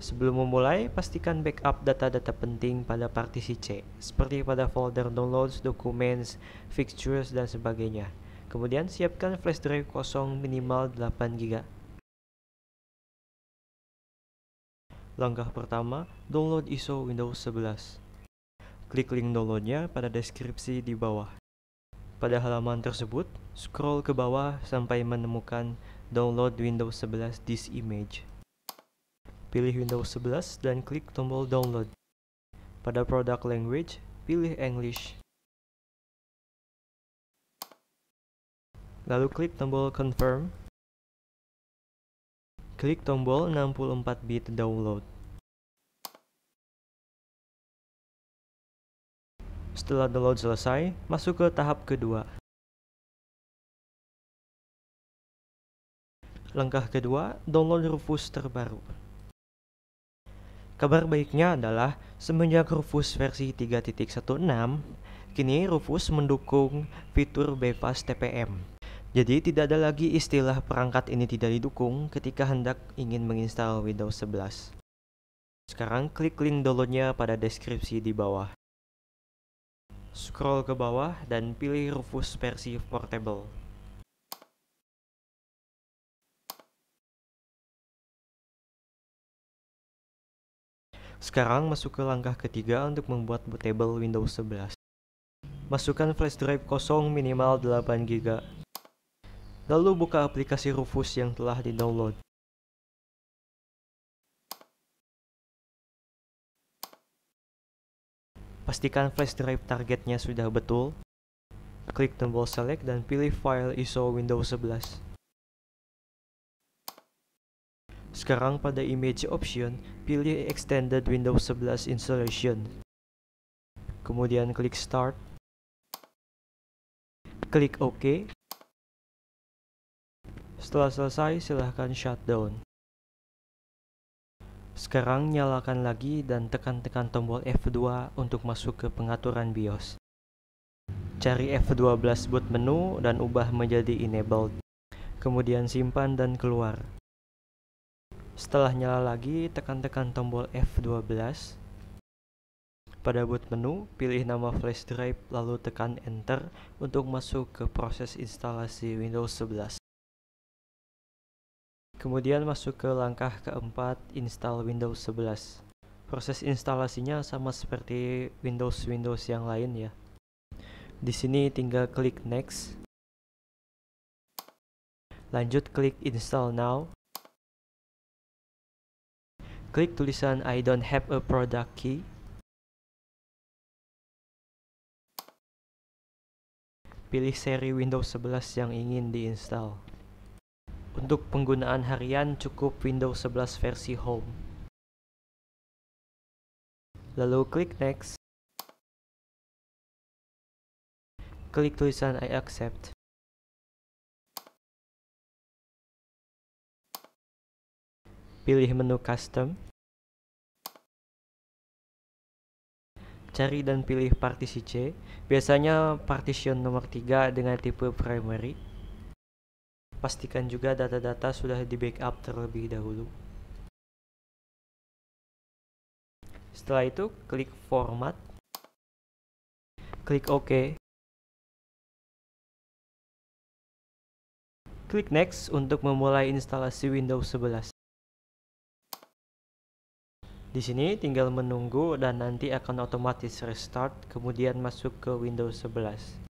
Sebelum memulai, pastikan backup data-data penting pada partisi C, seperti pada folder downloads, documents, fixtures, dan sebagainya. Kemudian siapkan flash drive kosong minimal 8 GB. Langkah pertama, download ISO Windows 11. Klik link downloadnya pada deskripsi di bawah. Pada halaman tersebut, scroll ke bawah sampai menemukan download Windows 11 disk image pilih Windows 11 dan klik tombol download. Pada product language, pilih English. Lalu klik tombol confirm. Klik tombol 64 bit download. Setelah download selesai, masuk ke tahap kedua. Langkah kedua, download Rufus terbaru. Kabar baiknya adalah semenjak Rufus versi 3.16, kini Rufus mendukung fitur bebas TPM. Jadi tidak ada lagi istilah perangkat ini tidak didukung ketika hendak ingin menginstal Windows 11. Sekarang klik link downloadnya pada deskripsi di bawah. Scroll ke bawah dan pilih Rufus versi Portable. Sekarang masuk ke langkah ketiga untuk membuat bootable Windows 11. Masukkan flash drive kosong minimal 8 GB. Lalu buka aplikasi Rufus yang telah di-download. Pastikan flash drive targetnya sudah betul. Klik tombol select dan pilih file ISO Windows 11. Sekarang pada Image option, pilih Extended Windows 11 Installation. Kemudian klik Start. Klik OK. Setelah selesai, silahkan shutdown. Sekarang nyalakan lagi dan tekan-tekan tombol F2 untuk masuk ke pengaturan BIOS. Cari F12 boot menu dan ubah menjadi enabled. Kemudian simpan dan keluar. Setelah nyala lagi, tekan-tekan tombol F12. Pada boot menu, pilih nama flash drive lalu tekan enter untuk masuk ke proses instalasi Windows 11. Kemudian masuk ke langkah keempat, install Windows 11. Proses instalasinya sama seperti Windows-Windows yang lain ya. Di sini tinggal klik next. Lanjut klik install now. Klik tulisan I don't have a product key. Pilih seri Windows 11 yang ingin diinstal. Untuk penggunaan harian cukup Windows 11 versi Home. Lalu klik Next. Klik tulisan I accept. Pilih menu custom. Cari dan pilih partisi C. Biasanya partition nomor 3 dengan tipe primary. Pastikan juga data-data sudah di backup terlebih dahulu. Setelah itu klik format. Klik OK. Klik next untuk memulai instalasi Windows 11. Di sini tinggal menunggu dan nanti akan otomatis restart kemudian masuk ke Windows 11.